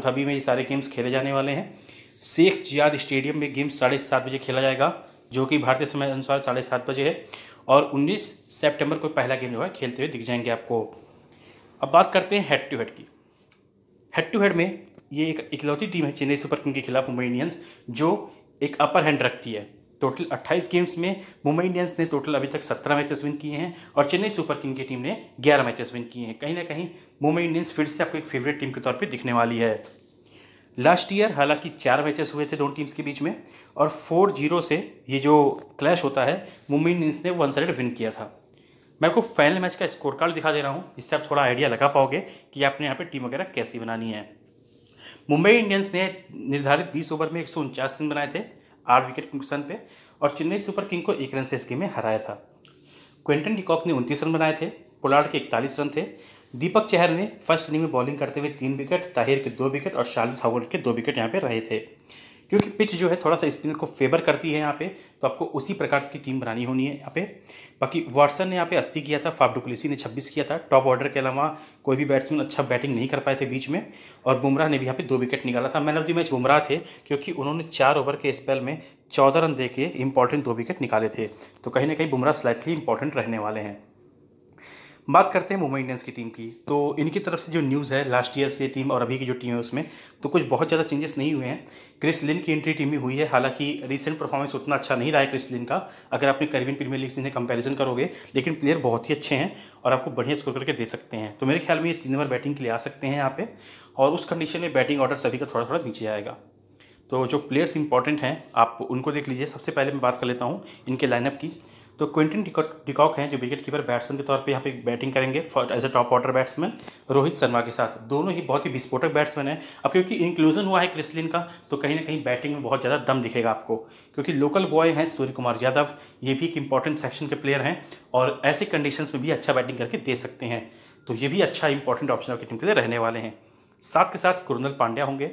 तो अबू में ये सारे गेम्स खेले जाने वाले हैं शेख जियाद स्टेडियम में गेम्स साढ़े सात बजे खेला जाएगा जो कि भारतीय समय अनुसार साढ़े सात बजे है और 19 सितंबर को पहला गेम जो है खेलते हुए दिख जाएंगे आपको अब बात करते हैं हेड टू हेड की हेड टू हेड में ये एक इकलौती टीम है चेन्नई सुपर किंग के खिलाफ मुंबई इंडियंस जो एक अपर हैंड रखती है टोटल 28 गेम्स में मुंबई इंडियंस ने टोटल अभी तक 17 मैचेस विन किए हैं और चेन्नई सुपर किंग की टीम ने 11 मैचेस विन किए हैं कहीं ना कहीं मुंबई इंडियंस फिर से आपको एक फेवरेट टीम के तौर पर दिखने वाली है लास्ट ईयर हालांकि चार मैचेस हुए थे दोनों टीम्स के बीच में और फोर जीरो से ये जो क्लैश होता है मुंबई इंडियंस ने वन साइड विन किया था मैं आपको फाइनल मैच का स्कोर कार्ड दिखा दे रहा हूँ इससे आप थोड़ा आइडिया लगा पाओगे कि आपने यहाँ पे टीम वगैरह कैसी बनानी है मुंबई इंडियंस ने निर्धारित 20 ओवर में एक रन बनाए थे आठ विकेट के नुकसान पे और चेन्नई सुपर किंग को एक रन से इस गेम में हराया था क्विंटन डिकॉक ने उनतीस रन बनाए थे पोलार्ड के इकतालीस रन थे दीपक चहर ने फर्स्ट इनिंग में बॉलिंग करते हुए तीन विकेट ताहिर के दो विकेट और शार्ली थावर के दो विकेट यहाँ पर रहे थे क्योंकि पिच जो है थोड़ा सा स्पिनर को फेवर करती है यहाँ पे तो आपको उसी प्रकार की टीम बनानी होनी है यहाँ पे बाकी वाटसन ने यहाँ पे अस्सी किया था फाफ डुप्लेसी ने छब्बीस किया था टॉप ऑर्डर के अलावा कोई भी बैट्समैन अच्छा बैटिंग नहीं कर पाए थे बीच में और बुमराह ने भी यहाँ पे दो विकेट निकाला था man of the match Bumrah थे क्योंकि उन्होंने चार ओवर के स्पेल में चौदह रन दे के इंपॉर्टेंट दो विकेट निकाले थे तो कहीं ना कहीं बुमराह स्लाइटली इंपॉर्टेंट रहने वाले हैं बात करते हैं मुंबई इंडियंस की टीम की तो इनकी तरफ से जो न्यूज़ है लास्ट ईयर से टीम और अभी की जो टीम है उसमें तो कुछ बहुत ज़्यादा चेंजेस नहीं हुए हैं क्रिस लिन की एंट्री टीम में हुई है हालांकि रिसेंट परफॉर्मेंस उतना अच्छा नहीं रहा है क्रिस लिन का अगर आपने करेबियन प्रीमियर लीग से इन्हें कंपेरिजन करोगे लेकिन प्लेयर बहुत ही अच्छे हैं और आपको बढ़िया स्कोर करके दे सकते हैं तो मेरे ख्याल में ये तीन नंबर बैटिंग के लिए आ सकते हैं यहाँ पे और उस कंडीशन में बैटिंग ऑर्डर सभी का थोड़ा थोड़ा नीचे आएगा तो जो प्लेयर्स इंपॉर्टेंट हैं आप उनको देख लीजिए सबसे पहले मैं बात कर लेता हूँ इनके लाइनअप की तो क्विंटन डिकॉक हैं जो विकेट कीपर बैट्समैन के तौर पे यहाँ पे बैटिंग करेंगे as a top order batsman Rohit Sharma के साथ दोनों ही बहुत ही विस्फोटक बैट्समैन हैं अब क्योंकि इंक्लूजन हुआ है क्रिस्लिन का तो कहीं ना कहीं बैटिंग में बहुत ज़्यादा दम दिखेगा आपको क्योंकि लोकल बॉय हैं सूर्य कुमार यादव ये भी एक इंपॉर्टेंट सेक्शन के प्लेयर हैं और ऐसे कंडीशन में भी अच्छा बैटिंग करके दे सकते हैं तो ये भी अच्छा इंपॉर्टेंट ऑप्शन आपकी टीम के लिए रहने वाले हैं साथ के साथ कुरुंदल पांड्या होंगे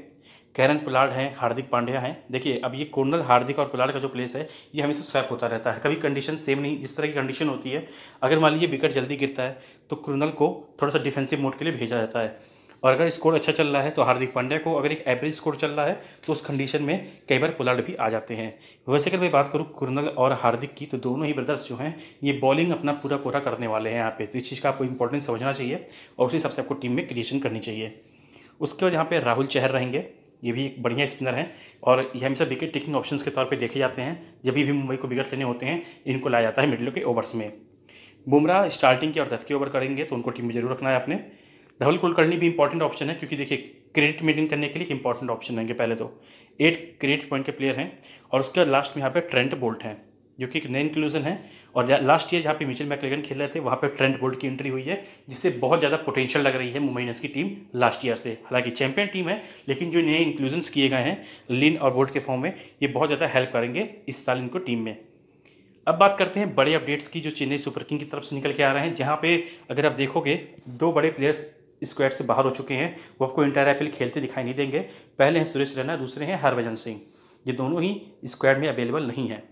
कैरन पुलाड हैं हार्दिक पांड्या हैं देखिए अब ये कोर्नल हार्दिक और पुलाड का जो प्लेस है ये हमेशा स्वैप होता रहता है कभी कंडीशन सेम नहीं जिस तरह की कंडीशन होती है अगर मान लीजिए विकेट जल्दी गिरता है तो कर्नल को थोड़ा सा डिफेंसिव मोड के लिए भेजा जाता है और अगर स्कोर अच्छा चल रहा है तो हार्दिक पांड्या को अगर एक एवरेज स्कोर चल रहा है तो उस कंडीशन में कई बार पुलाड भी आ जाते हैं वैसे अगर मैं बात करूँ कर्नल और हार्दिक की तो दोनों ही ब्रदर्स जो हैं ये बॉलिंग अपना पूरा पूरा करने वाले हैं यहाँ पे तो इस चीज़ का आपको इंपॉर्टेंस समझना चाहिए और उसी हिसाब से आपको टीम में क्रिएशन करनी चाहिए उसके बाद यहाँ पे राहुल चहर रहेंगे ये भी एक बढ़िया स्पिनर है और ये हमेशा विकेट टेकिंग ऑप्शंस के तौर पे देखे जाते हैं जब भी मुंबई को विकेट लेने होते हैं इनको लाया जाता है मिडिलों के ओवर्स में बुमराह स्टार्टिंग के और दस के ओवर करेंगे तो उनको टीम में जरूर रखना है आपने धवल कुलकर्णी भी इंपॉर्टेंट ऑप्शन है क्योंकि देखिए क्रेडिट मेंटेन करने के लिए इंपॉर्टेंट ऑप्शन रहेंगे पहले तो एट क्रेडिट पॉइंट के प्लेयर हैं और उसके लास्ट में यहाँ पे ट्रेंट बोल्ट हैं जो कि एक नए इंक्लूजन है और लास्ट ईयर जहाँ पे मिचेल मैकलेगन खेल रहे थे वहाँ पे ट्रेंड बोल्ड की एंट्री हुई है जिससे बहुत ज़्यादा पोटेंशियल लग रही है मुंबई इंडियंस की टीम लास्ट ईयर से हालांकि चैंपियन टीम है लेकिन जो नए इंक्लूजन्स किए गए हैं लिन और बोल्ड के फॉर्म में ये बहुत ज़्यादा हेल्प करेंगे इस साल इनको टीम में अब बात करते हैं बड़े अपडेट्स की जो चेन्नई सुपर किंग की तरफ से निकल के आ रहे हैं जहाँ पे अगर आप देखोगे दो बड़े प्लेयर्स स्क्वाड से बाहर हो चुके हैं वो आपको इंटर आई खेलते दिखाई नहीं देंगे पहले हैं सुरेश रैना दूसरे हैं हरभजन सिंह ये दोनों ही स्क्वाड में अवेलेबल नहीं है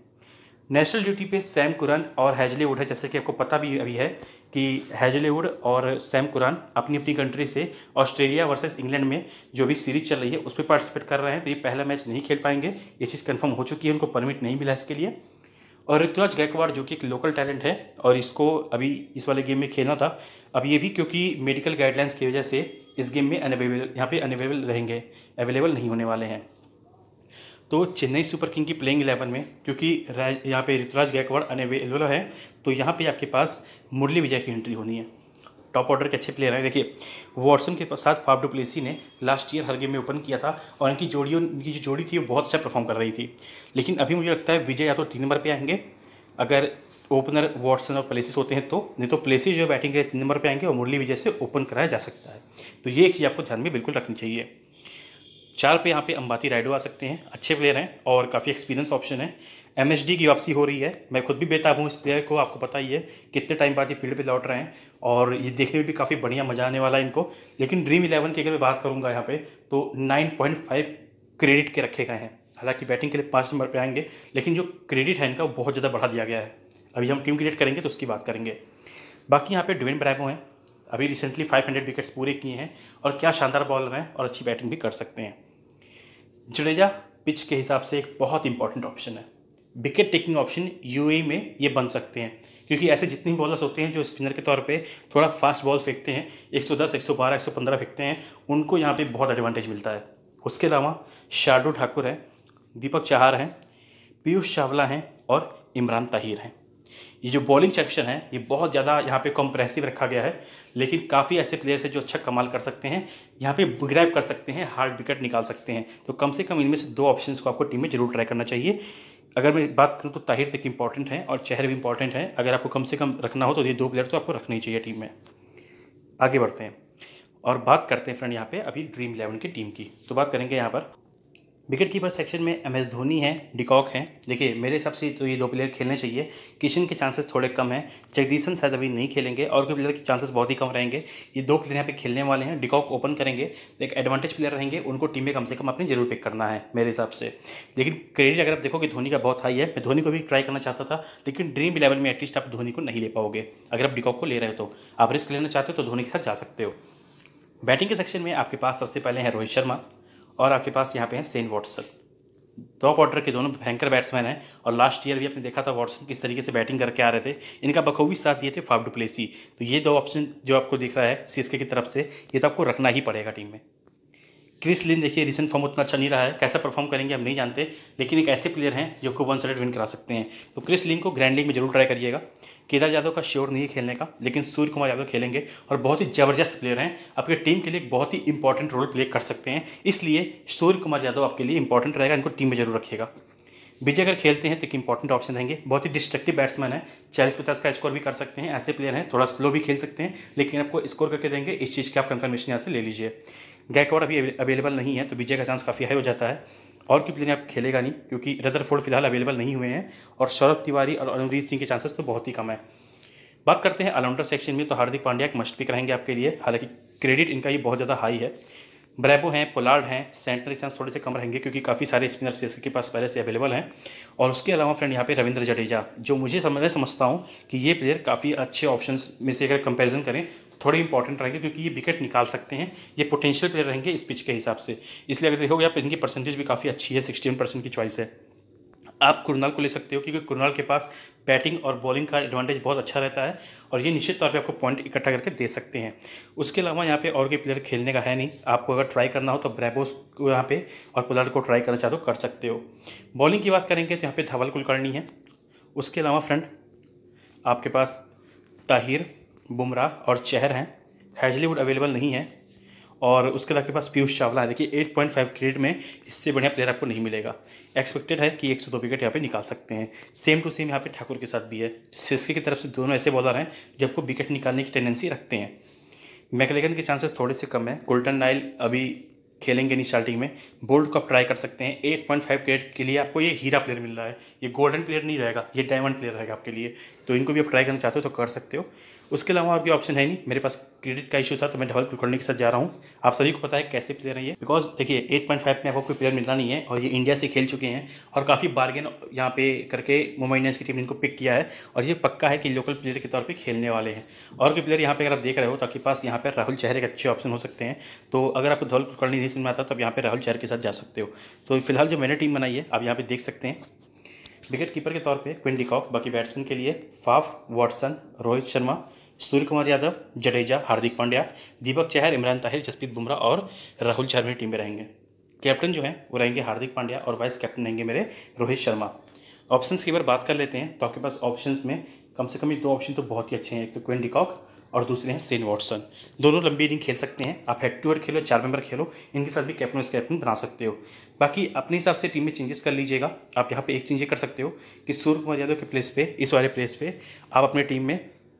नेशनल ड्यूटी पे सैम कुरान और हैजलीवुड है जैसे कि आपको पता भी अभी है कि हैजलीवुड और सैम कुरान अपनी अपनी कंट्री से ऑस्ट्रेलिया वर्सेस इंग्लैंड में जो भी सीरीज चल रही है उस पर पार्टिसिपेट कर रहे हैं तो ये पहला मैच नहीं खेल पाएंगे ये चीज़ कन्फर्म हो चुकी है उनको परमिट नहीं मिला इसके लिए और ऋतुराज गायकवाड़ जो कि एक लोकल टैलेंट है और इसको अभी इस वाले गेम में खेलना था अब ये भी क्योंकि मेडिकल गाइडलाइंस की वजह से इस गेम में अनवेलेबल यहाँ पे अनवेलेबल रहेंगे अवेलेबल नहीं होने वाले हैं तो चेन्नई सुपर किंग की प्लेइंग इलेवन में क्योंकि यहाँ पे ऋतुराज गायकवाड़ अनवेलेबल है तो यहाँ पे आपके पास मुरली विजय की एंट्री होनी है टॉप ऑर्डर के अच्छे प्लेयर हैं देखिए वॉटसन के साथ फाफ डुप्लेसी ने लास्ट ईयर हर गेम में ओपन किया था और इनकी जोड़ियों इनकी जो जोड़ी थी वो बहुत अच्छा परफॉर्म कर रही थी लेकिन अभी मुझे लगता है विजय या तो तीन नंबर पर आएंगे अगर ओपनर वॉटसन और प्लेसिस होते हैं तो नहीं तो प्लेसिस जो बैटिंग के तीन नंबर पर आएंगे और मुरली विजय से ओपन कराया जा सकता है तो ये चीज़ आपको ध्यान में बिल्कुल रखनी चाहिए चार पे यहाँ पे अंबाती राइडो आ सकते हैं अच्छे प्लेयर हैं और काफ़ी एक्सपीरियंस ऑप्शन है एम की वापसी हो रही है मैं खुद भी बेताब हूँ इस प्लेयर को आपको पता ही है कितने टाइम बाद ये फील्ड पे लौट रहे हैं और ये देखने में भी काफ़ी बढ़िया मजा आने वाला है इनको लेकिन ड्रीम इलेवन की अगर मैं बात करूँगा यहाँ पर तो नाइन क्रेडिट के रखे गए हैं हालांकि बैटिंग के लिए पाँच नंबर पर आएंगे लेकिन जो क्रेडिट है इनका वो बहुत ज़्यादा बढ़ा दिया गया है अभी हम टीम क्रिएट करेंगे तो उसकी बात करेंगे बाकी यहाँ पर डिवेन ब्रैबो हैं अभी रिसेंटली 500 विकेट्स पूरे किए हैं और क्या शानदार बॉलर हैं और अच्छी बैटिंग भी कर सकते हैं जडेजा पिच के हिसाब से एक बहुत इंपॉर्टेंट ऑप्शन है विकेट टेकिंग ऑप्शन यू में ये बन सकते हैं क्योंकि ऐसे जितने बॉलर्स होते हैं जो स्पिनर के तौर पे थोड़ा फास्ट बॉल फेंकते हैं 110, 112, 115 फेंकते हैं उनको यहाँ पे बहुत एडवांटेज मिलता है उसके अलावा शार्डू ठाकुर हैं दीपक चाहर हैं पीयूष चावला हैं और इमरान ताहिर हैं ये जो बॉलिंग सेक्शन है ये बहुत ज़्यादा यहाँ पे कॉम्प्रेसिव रखा गया है लेकिन काफ़ी ऐसे प्लेयर्स हैं जो अच्छा कमाल कर सकते हैं यहाँ पे ग्रैप कर सकते हैं हार्ड विकेट निकाल सकते हैं तो कम से कम इनमें से दो ऑप्शन को आपको टीम में जरूर ट्राई करना चाहिए अगर मैं बात करूँ तो ताहिर तक इंपॉर्टेंट है और चेहरे भी इंपॉर्टेंट है अगर आपको कम से कम रखना हो तो ये दो प्लेयर तो आपको रखना ही चाहिए टीम में आगे बढ़ते हैं और बात करते हैं फ्रेंड यहाँ पे अभी ड्रीम इलेवन की टीम की तो बात करेंगे यहाँ पर विकेट कीपर सेक्शन में एम एस धोनी है डिकॉक है देखिए मेरे हिसाब से तो ये दो प्लेयर खेलने चाहिए किशन के चांसेस थोड़े कम हैं जगदीशन शायद अभी नहीं खेलेंगे और कोई प्लेयर के चांसेस बहुत ही कम रहेंगे ये दो प्लेयर यहाँ पे खेलने वाले हैं डिकॉक ओपन करेंगे तो एक एडवांटेज प्लेयर रहेंगे उनको टीम में कम से कम अपनी जरूर पिक करना है मेरे हिसाब से लेकिन क्रेडिट अगर आप देखो कि धोनी का बहुत हाई है मैं धोनी को भी ट्राई करना चाहता था लेकिन ड्रीम इलेवन में एटलीस्ट आप धोनी को नहीं ले पाओगे अगर आप डिकॉक को ले रहे हो तो आप रिस्क लेना चाहते हो तो धोनी के साथ जा सकते हो बैटिंग के सेक्शन में आपके पास सबसे पहले हैं रोहित शर्मा और आपके पास यहाँ पे हैं सेन वॉटसन टॉप ऑर्डर के दोनों भयंकर बैट्समैन हैं और लास्ट ईयर भी आपने देखा था वॉटसन किस तरीके से बैटिंग करके आ रहे थे इनका बखूबी साथ दिए थे फाफ डुप्लेसी तो ये दो ऑप्शन जो आपको दिख रहा है सीएसके की तरफ से ये तो आपको रखना ही पड़ेगा टीम में क्रिस लिन देखिए रिसेंट फॉर्म उतना अच्छा नहीं रहा है कैसा परफॉर्म करेंगे हम नहीं जानते लेकिन एक ऐसे प्लेयर हैं जो को वन साइडेड विन करा सकते हैं तो क्रिस लिन को ग्रैंड लीग में जरूर ट्राई करिएगा केदार यादव का श्योर नहीं खेलने का लेकिन सूर्य कुमार यादव खेलेंगे और बहुत ही जबरदस्त प्लेयर हैं आपके टीम के लिए बहुत ही इंपॉर्टेंट रोल प्ले कर सकते हैं इसलिए सूर्य कुमार यादव आपके लिए इंपॉर्टेंट रहेगा इनको टीम में जरूर रखिएगा विजय अगर खेलते हैं तो एक इंपॉर्टेंट ऑप्शन रहेंगे बहुत ही डिस्ट्रक्टिव बैट्समैन है चालीस पचास का स्कोर भी कर सकते हैं ऐसे प्लेयर हैं थोड़ा स्लो भी खेल सकते हैं लेकिन आपको स्कोर करके देंगे इस चीज़ की आप कंफर्मेशन यहाँ से ले लीजिए गैकवाड़ अभी अवेलेबल नहीं है तो विजय का चांस काफ़ी हाई हो जाता है और की प्लेयर आप खेलेगा नहीं क्योंकि रदर फिलहाल अवेलेबल नहीं हुए हैं और सौरभ तिवारी और अनुदीत सिंह के चांसेस तो बहुत ही कम है बात करते हैं ऑलराउंडर सेक्शन में तो हार्दिक पांड्या एक मस्ट पिक रहेंगे आपके लिए हालांकि क्रेडिट इनका ही बहुत ज़्यादा हाई है ब्रैबो हैं पोलार्ड हैं सेंटर के चांस थोड़े से कम रहेंगे क्योंकि काफ़ी सारे स्पिनर्स जैसे के पास पहले से अवेलेबल हैं और उसके अलावा फ्रेंड यहाँ पे रविंद्र जडेजा जो मुझे समझ मैं समझता हूँ कि ये प्लेयर काफ़ी अच्छे ऑप्शन में से अगर कंपेरिजन करें तो थोड़े इंपॉर्टेंट रहेंगे क्योंकि ये विकेट निकाल सकते हैं ये पोटेंशियल प्लेयर रहेंगे इस पिच के हिसाब से इसलिए अगर देखोगे आप इनकी परसेंटेज भी काफ़ी अच्छी है सिक्सटी की चॉइस है आप कुरनाल को ले सकते हो क्योंकि कुरनाल के पास बैटिंग और बॉलिंग का एडवांटेज बहुत अच्छा रहता है और ये निश्चित तौर पे आपको पॉइंट इकट्ठा करके दे सकते हैं उसके अलावा यहाँ पे और कोई प्लेयर खेलने का है नहीं आपको अगर ट्राई करना हो तो ब्रेबोस को यहाँ पे और पुलाड को ट्राई करना चाहते हो तो कर सकते हो बॉलिंग की बात करेंगे तो यहाँ पर धवल कुलकर्णी है उसके अलावा फ्रेंड आपके पास ताहिर बुमराह और चहर हैं हैजलीवुड अवेलेबल नहीं है और उसके अलावा के पास पीयूष चावला है देखिए 8.5 क्रेड में इससे बढ़िया प्लेयर आपको नहीं मिलेगा एक्सपेक्टेड है कि एक सौ दो विकेट यहाँ पे निकाल सकते हैं सेम टू सेम यहाँ पे ठाकुर के साथ भी है सिस्के की तरफ से दोनों ऐसे बॉलर हैं जो आपको विकेट निकालने की टेंडेंसी रखते हैं मैकलेगन के चांसेस थोड़े से कम है गोल्डन नाइल अभी खेलेंगे नहीं स्टार्टिंग में बोल्ड को आप ट्राई कर सकते हैं एट पॉइंट फाइव के लिए आपको ये हीरा प्लेयर मिल रहा है ये गोल्डन प्लेयर नहीं रहेगा ये डायमंड प्लेयर रहेगा आपके लिए तो इनको भी आप ट्राई करना चाहते हो तो कर सकते हो उसके अलावा और कोई ऑप्शन है नहीं मेरे पास क्रेडिट का इशू था तो मैं डबल क्लिक करने के साथ जा रहा हूँ आप सभी को पता है कैसे प्लेयर है ये बिकॉज देखिए एट पॉइंट फाइव में आपको कोई प्लेयर मिलना नहीं है और ये इंडिया से खेल चुके हैं और काफ़ी बार्गेन यहाँ पे करके मुंबई इंडियंस की टीम ने इनको पिक किया है और ये पक्का है कि लोकल प्लेयर के तौर पर खेलने वाले हैं और कोई प्लेयर यहाँ पर अगर आप देख रहे हो तो आपके पास यहाँ पर राहुल चेहरे के अच्छे ऑप्शन हो सकते हैं तो अगर आपको धवल कुलकर्णी नहीं सुन में आता तो आप यहाँ पर राहुल चेहरे के साथ जा सकते हो तो फिलहाल जो मैंने टीम बनाई है आप यहाँ पर देख सकते हैं विकेट कीपर के तौर पे क्विंडी कॉक बाकी बैट्समैन के लिए Faf Watson Rohit Sharma Suryakumar Yadav Jadeja Hardik Pandya Deepak Chahar Imran Tahir Jasprit Bumrah और राहुल झर टीम में रहेंगे कैप्टन जो है वो रहेंगे हार्दिक पांड्या और वाइस कैप्टन रहेंगे मेरे रोहित शर्मा ऑप्शंस की अगर बात कर लेते हैं तो आपके पास ऑप्शंस में कम से कम ये दो ऑप्शन तो बहुत ही अच्छे हैं एक तो क्विंडी कॉक और दूसरे हैं सेन वॉटसन दोनों लंबी इनिंग खेल सकते हैं आप हेड टू हेड खेलो चार मेंबर खेलो इनके साथ भी कैप्टन कैप्टन बना सकते हो बाकी अपने हिसाब से टीम में चेंजेस कर लीजिएगा आप यहाँ पे एक चेंज कर सकते हो कि सूर्य कुमार यादव के प्लेस पे इस वाले प्लेस पे आप अपने टीम में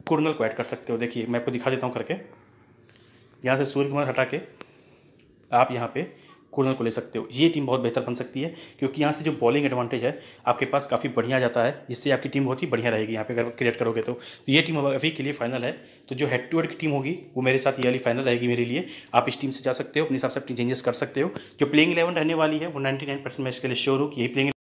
कुर्नल को ऐड कर सकते हो देखिए मैं आपको दिखा देता हूँ करके यहाँ से सूर्य कुमार हटा के आप यहाँ पर कॉर्नर को ले सकते हो ये टीम बहुत बेहतर बन सकती है क्योंकि यहाँ से जो बॉलिंग एडवांटेज है आपके पास काफ़ी बढ़िया जाता है जिससे आपकी टीम बहुत ही बढ़िया रहेगी यहाँ पे अगर क्रिएट करोगे तो, तो ये टीम अभी के लिए फाइनल है तो जो हेड टू हेड की टीम होगी वो मेरे साथ ये फाइनल रहेगी मेरे लिए आप इस टीम से जा सकते हो अपने हिसाब से अपनी चेंजेस कर सकते हो जो प्लेइंग इलेवन रहने वाली है वो नाइन्टी मैच के लिए श्योर हो कि यही प्लेइंग